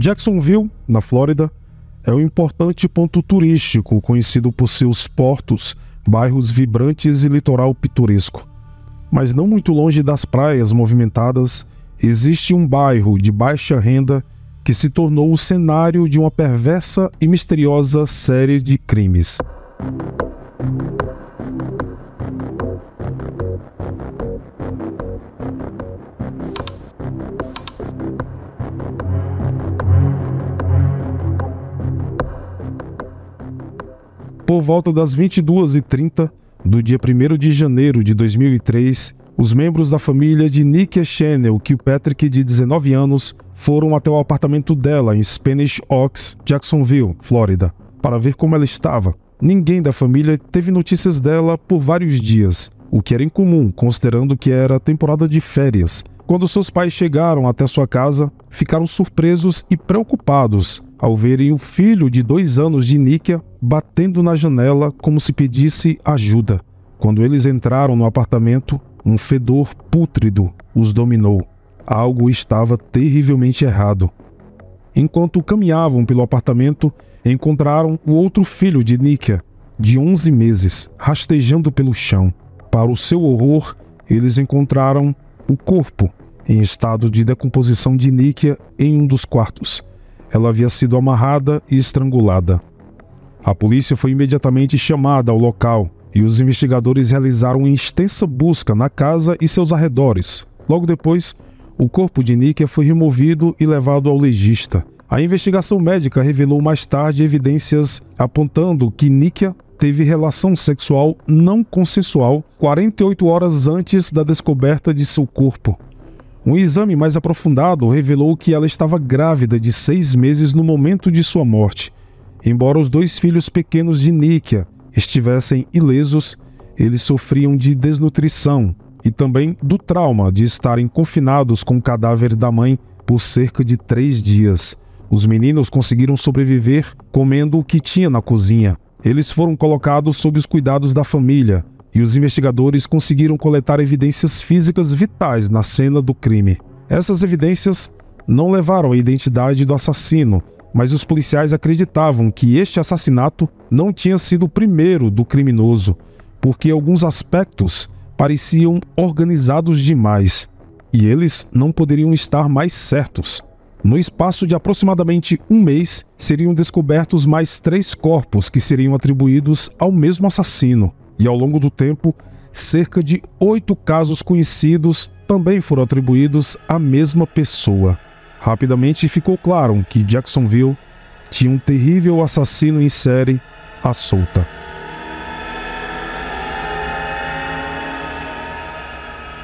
Jacksonville, na Flórida, é um importante ponto turístico conhecido por seus portos, bairros vibrantes e litoral pitoresco. Mas não muito longe das praias movimentadas, existe um bairro de baixa renda que se tornou o cenário de uma perversa e misteriosa série de crimes. Por volta das 22h30 do dia 1 de janeiro de 2003, os membros da família de que o Kilpatrick, de 19 anos, foram até o apartamento dela em Spanish Oaks, Jacksonville, Flórida, para ver como ela estava. Ninguém da família teve notícias dela por vários dias, o que era incomum, considerando que era temporada de férias. Quando seus pais chegaram até sua casa, ficaram surpresos e preocupados ao verem o filho de dois anos de Níquia batendo na janela como se pedisse ajuda. Quando eles entraram no apartamento, um fedor pútrido os dominou. Algo estava terrivelmente errado. Enquanto caminhavam pelo apartamento, encontraram o outro filho de Níquia, de 11 meses, rastejando pelo chão. Para o seu horror, eles encontraram o corpo em estado de decomposição de Níquia em um dos quartos ela havia sido amarrada e estrangulada. A polícia foi imediatamente chamada ao local e os investigadores realizaram uma extensa busca na casa e seus arredores. Logo depois, o corpo de Níquia foi removido e levado ao legista. A investigação médica revelou mais tarde evidências apontando que Níquia teve relação sexual não consensual 48 horas antes da descoberta de seu corpo. Um exame mais aprofundado revelou que ela estava grávida de seis meses no momento de sua morte. Embora os dois filhos pequenos de Níquia estivessem ilesos, eles sofriam de desnutrição e também do trauma de estarem confinados com o cadáver da mãe por cerca de três dias. Os meninos conseguiram sobreviver comendo o que tinha na cozinha. Eles foram colocados sob os cuidados da família e os investigadores conseguiram coletar evidências físicas vitais na cena do crime. Essas evidências não levaram à identidade do assassino, mas os policiais acreditavam que este assassinato não tinha sido o primeiro do criminoso, porque alguns aspectos pareciam organizados demais e eles não poderiam estar mais certos. No espaço de aproximadamente um mês, seriam descobertos mais três corpos que seriam atribuídos ao mesmo assassino e ao longo do tempo, cerca de oito casos conhecidos também foram atribuídos à mesma pessoa. Rapidamente ficou claro que Jacksonville tinha um terrível assassino em série à solta.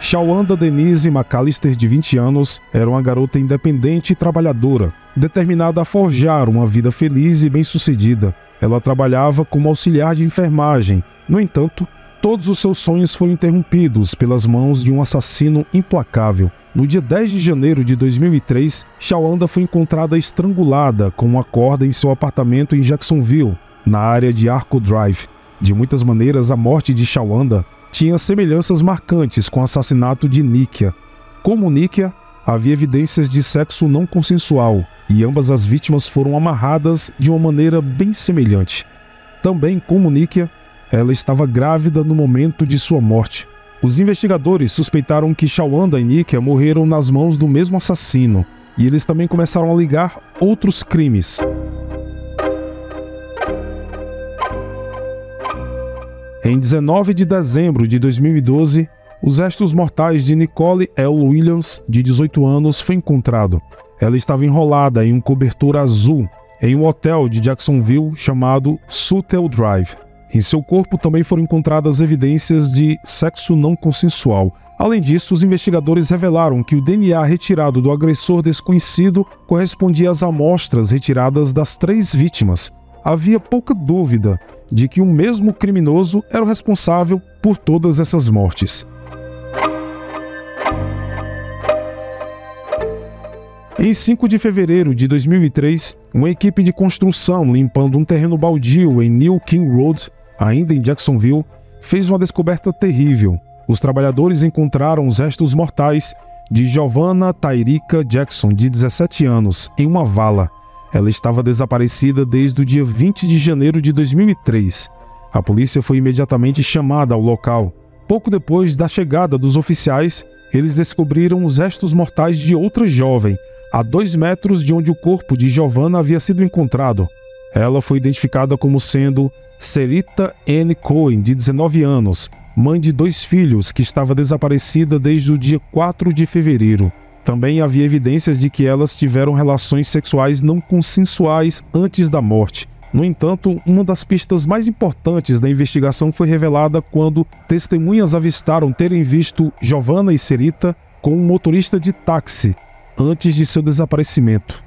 Shawanda Denise McAllister, de 20 anos, era uma garota independente e trabalhadora, determinada a forjar uma vida feliz e bem-sucedida. Ela trabalhava como auxiliar de enfermagem. No entanto, todos os seus sonhos foram interrompidos pelas mãos de um assassino implacável. No dia 10 de janeiro de 2003, Shawanda foi encontrada estrangulada com uma corda em seu apartamento em Jacksonville, na área de Arco Drive. De muitas maneiras, a morte de Shawanda tinha semelhanças marcantes com o assassinato de Níquia. Como Níquia, havia evidências de sexo não consensual e ambas as vítimas foram amarradas de uma maneira bem semelhante. Também como Níquia, ela estava grávida no momento de sua morte. Os investigadores suspeitaram que Shawanda e Níquia morreram nas mãos do mesmo assassino, e eles também começaram a ligar outros crimes. Em 19 de dezembro de 2012, os restos mortais de Nicole L. Williams, de 18 anos, foi encontrado. Ela estava enrolada em um cobertor azul em um hotel de Jacksonville chamado Sutel Drive. Em seu corpo também foram encontradas evidências de sexo não consensual. Além disso, os investigadores revelaram que o DNA retirado do agressor desconhecido correspondia às amostras retiradas das três vítimas. Havia pouca dúvida de que o mesmo criminoso era o responsável por todas essas mortes. Em 5 de fevereiro de 2003, uma equipe de construção limpando um terreno baldio em New King Road, ainda em Jacksonville, fez uma descoberta terrível. Os trabalhadores encontraram os restos mortais de Giovanna Tairica Jackson, de 17 anos, em uma vala. Ela estava desaparecida desde o dia 20 de janeiro de 2003. A polícia foi imediatamente chamada ao local. Pouco depois da chegada dos oficiais, eles descobriram os restos mortais de outra jovem, a dois metros de onde o corpo de Giovanna havia sido encontrado. Ela foi identificada como sendo Serita N. Cohen, de 19 anos, mãe de dois filhos, que estava desaparecida desde o dia 4 de fevereiro. Também havia evidências de que elas tiveram relações sexuais não consensuais antes da morte. No entanto, uma das pistas mais importantes da investigação foi revelada quando testemunhas avistaram terem visto Giovanna e Serita com um motorista de táxi antes de seu desaparecimento.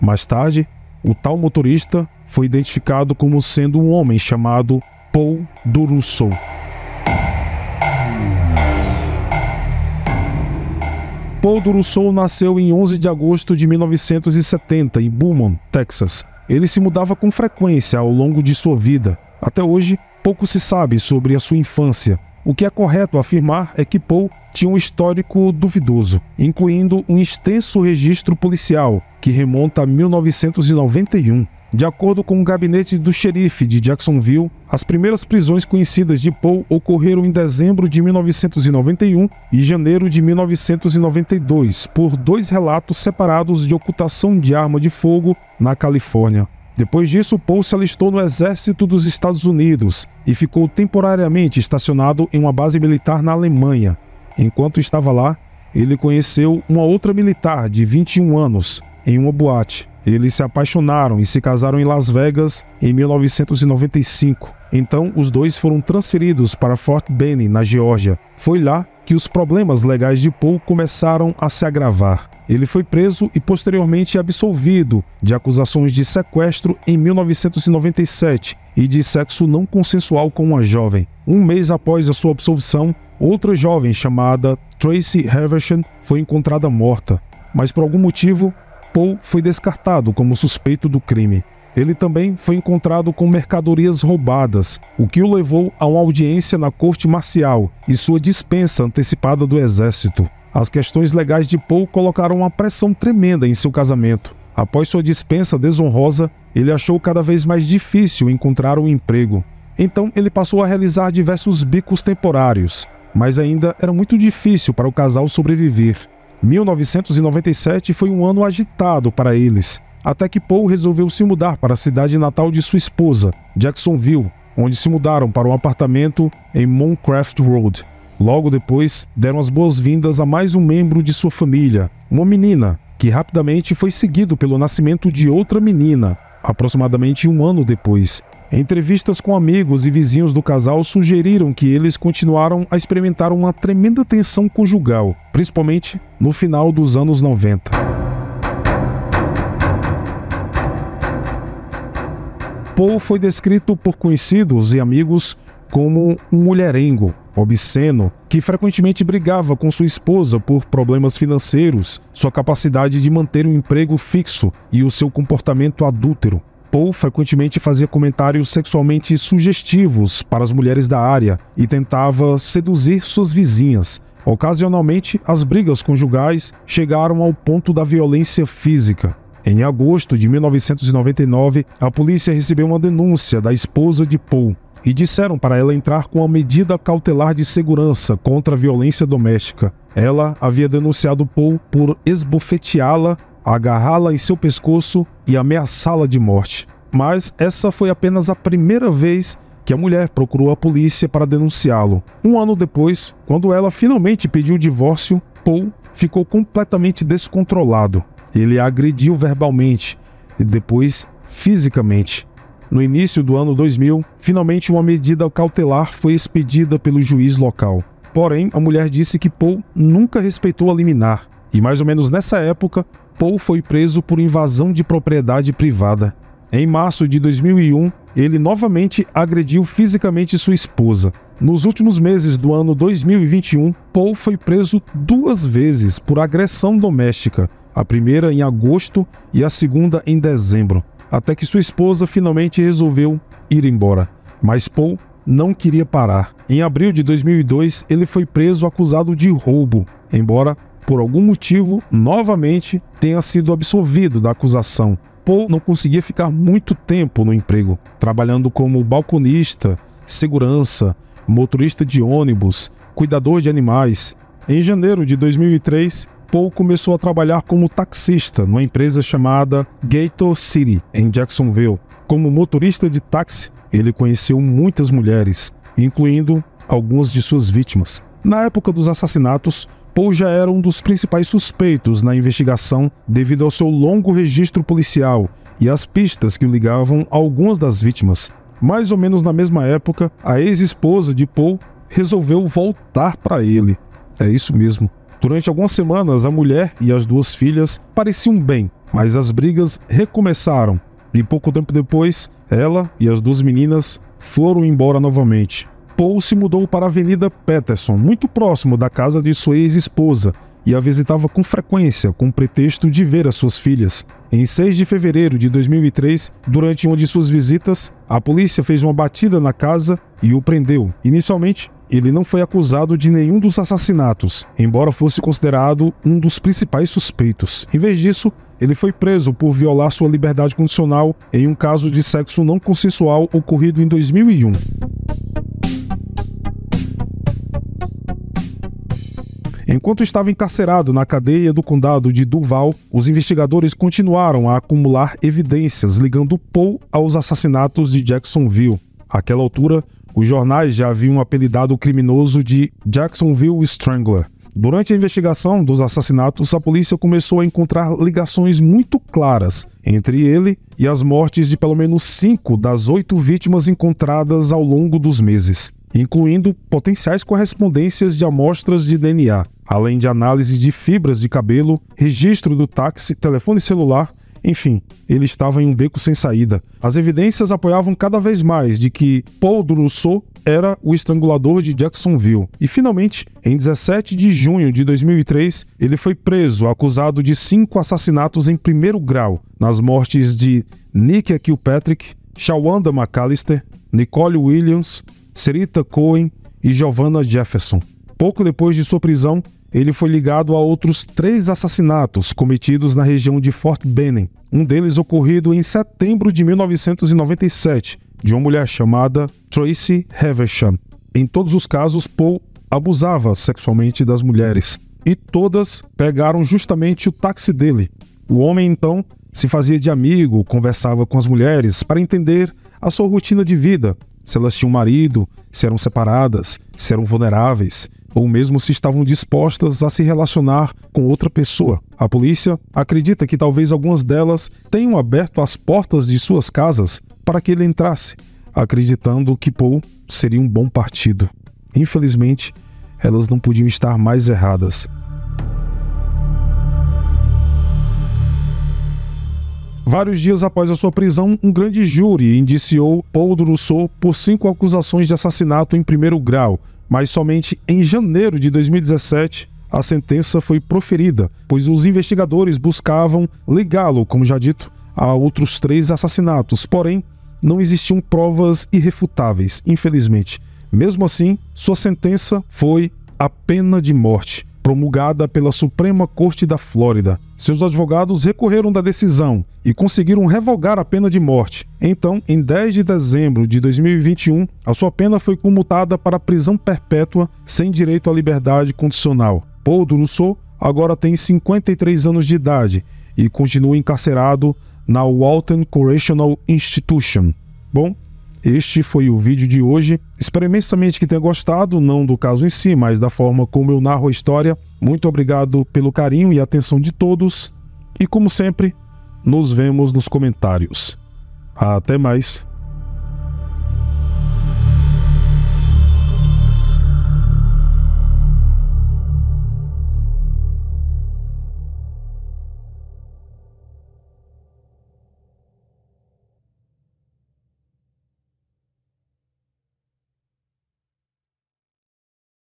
Mais tarde, o tal motorista foi identificado como sendo um homem chamado Paul Durusso. Paul Durusso nasceu em 11 de agosto de 1970 em Beaumont, Texas. Ele se mudava com frequência ao longo de sua vida. Até hoje, pouco se sabe sobre a sua infância, o que é correto afirmar é que Paul tinha um histórico duvidoso, incluindo um extenso registro policial que remonta a 1991. De acordo com o gabinete do xerife de Jacksonville, as primeiras prisões conhecidas de Paul ocorreram em dezembro de 1991 e janeiro de 1992, por dois relatos separados de ocultação de arma de fogo na Califórnia. Depois disso, Paul se alistou no exército dos Estados Unidos e ficou temporariamente estacionado em uma base militar na Alemanha. Enquanto estava lá, ele conheceu uma outra militar de 21 anos em uma boate. Eles se apaixonaram e se casaram em Las Vegas em 1995. Então, os dois foram transferidos para Fort Benning, na Geórgia. Foi lá que os problemas legais de Paul começaram a se agravar. Ele foi preso e posteriormente absolvido de acusações de sequestro em 1997 e de sexo não consensual com uma jovem. Um mês após a sua absolvição, outra jovem chamada Tracy Haversham foi encontrada morta, mas por algum motivo, Paul foi descartado como suspeito do crime. Ele também foi encontrado com mercadorias roubadas, o que o levou a uma audiência na corte marcial e sua dispensa antecipada do exército. As questões legais de Paul colocaram uma pressão tremenda em seu casamento. Após sua dispensa desonrosa, ele achou cada vez mais difícil encontrar um emprego. Então ele passou a realizar diversos bicos temporários, mas ainda era muito difícil para o casal sobreviver. 1997 foi um ano agitado para eles, até que Paul resolveu se mudar para a cidade natal de sua esposa, Jacksonville, onde se mudaram para um apartamento em Moncraft Road. Logo depois, deram as boas-vindas a mais um membro de sua família, uma menina, que rapidamente foi seguido pelo nascimento de outra menina, aproximadamente um ano depois. Entrevistas com amigos e vizinhos do casal sugeriram que eles continuaram a experimentar uma tremenda tensão conjugal, principalmente no final dos anos 90. Paul foi descrito por conhecidos e amigos como um mulherengo, obsceno, que frequentemente brigava com sua esposa por problemas financeiros, sua capacidade de manter um emprego fixo e o seu comportamento adúltero. Paul frequentemente fazia comentários sexualmente sugestivos para as mulheres da área e tentava seduzir suas vizinhas. Ocasionalmente, as brigas conjugais chegaram ao ponto da violência física. Em agosto de 1999, a polícia recebeu uma denúncia da esposa de Paul e disseram para ela entrar com a medida cautelar de segurança contra a violência doméstica. Ela havia denunciado Paul por esbofeteá-la, agarrá-la em seu pescoço e ameaçá-la de morte. Mas essa foi apenas a primeira vez que a mulher procurou a polícia para denunciá-lo. Um ano depois, quando ela finalmente pediu o divórcio, Paul ficou completamente descontrolado. Ele agrediu verbalmente e depois fisicamente. No início do ano 2000, finalmente uma medida cautelar foi expedida pelo juiz local. Porém, a mulher disse que Paul nunca respeitou a liminar, e mais ou menos nessa época, Paul foi preso por invasão de propriedade privada. Em março de 2001, ele novamente agrediu fisicamente sua esposa. Nos últimos meses do ano 2021, Paul foi preso duas vezes por agressão doméstica a primeira em agosto e a segunda em dezembro, até que sua esposa finalmente resolveu ir embora. Mas Paul não queria parar. Em abril de 2002, ele foi preso acusado de roubo, embora por algum motivo novamente tenha sido absolvido da acusação. Paul não conseguia ficar muito tempo no emprego, trabalhando como balconista, segurança, motorista de ônibus, cuidador de animais. Em janeiro de 2003, Paul começou a trabalhar como taxista numa empresa chamada Gator City, em Jacksonville. Como motorista de táxi, ele conheceu muitas mulheres, incluindo algumas de suas vítimas. Na época dos assassinatos, Paul já era um dos principais suspeitos na investigação devido ao seu longo registro policial e às pistas que o ligavam a algumas das vítimas. Mais ou menos na mesma época, a ex-esposa de Paul resolveu voltar para ele. É isso mesmo. Durante algumas semanas, a mulher e as duas filhas pareciam bem, mas as brigas recomeçaram e pouco tempo depois, ela e as duas meninas foram embora novamente. Paul se mudou para a Avenida Peterson, muito próximo da casa de sua ex-esposa, e a visitava com frequência, com pretexto de ver as suas filhas. Em 6 de fevereiro de 2003, durante uma de suas visitas, a polícia fez uma batida na casa e o prendeu, inicialmente ele não foi acusado de nenhum dos assassinatos, embora fosse considerado um dos principais suspeitos. Em vez disso, ele foi preso por violar sua liberdade condicional em um caso de sexo não consensual ocorrido em 2001. Enquanto estava encarcerado na cadeia do condado de Duval, os investigadores continuaram a acumular evidências ligando Paul aos assassinatos de Jacksonville. Àquela altura, os jornais já haviam apelidado o criminoso de Jacksonville Strangler. Durante a investigação dos assassinatos, a polícia começou a encontrar ligações muito claras entre ele e as mortes de pelo menos cinco das oito vítimas encontradas ao longo dos meses, incluindo potenciais correspondências de amostras de DNA, além de análise de fibras de cabelo, registro do táxi, telefone celular enfim, ele estava em um beco sem saída. As evidências apoiavam cada vez mais de que Paul Durusso era o estrangulador de Jacksonville. E finalmente, em 17 de junho de 2003, ele foi preso, acusado de cinco assassinatos em primeiro grau, nas mortes de Nick Kilpatrick, Shawanda McAllister, Nicole Williams, Serita Cohen e Giovanna Jefferson. Pouco depois de sua prisão, ele foi ligado a outros três assassinatos cometidos na região de Fort Benning, um deles ocorrido em setembro de 1997, de uma mulher chamada Tracy Havisham. Em todos os casos, Paul abusava sexualmente das mulheres, e todas pegaram justamente o táxi dele. O homem, então, se fazia de amigo, conversava com as mulheres para entender a sua rotina de vida, se elas tinham marido, se eram separadas, se eram vulneráveis, ou mesmo se estavam dispostas a se relacionar com outra pessoa. A polícia acredita que talvez algumas delas tenham aberto as portas de suas casas para que ele entrasse, acreditando que Paul seria um bom partido. Infelizmente, elas não podiam estar mais erradas. Vários dias após a sua prisão, um grande júri indiciou Paul Rousseau por cinco acusações de assassinato em primeiro grau, mas somente em janeiro de 2017 a sentença foi proferida, pois os investigadores buscavam ligá-lo, como já dito, a outros três assassinatos, porém não existiam provas irrefutáveis, infelizmente. Mesmo assim, sua sentença foi a pena de morte promulgada pela Suprema Corte da Flórida. Seus advogados recorreram da decisão e conseguiram revogar a pena de morte. Então, em 10 de dezembro de 2021, a sua pena foi comutada para prisão perpétua sem direito à liberdade condicional. Paul Drusso agora tem 53 anos de idade e continua encarcerado na Walton Correctional Institution. Bom, este foi o vídeo de hoje. Espero imensamente que tenha gostado, não do caso em si, mas da forma como eu narro a história. Muito obrigado pelo carinho e atenção de todos. E como sempre, nos vemos nos comentários. Até mais.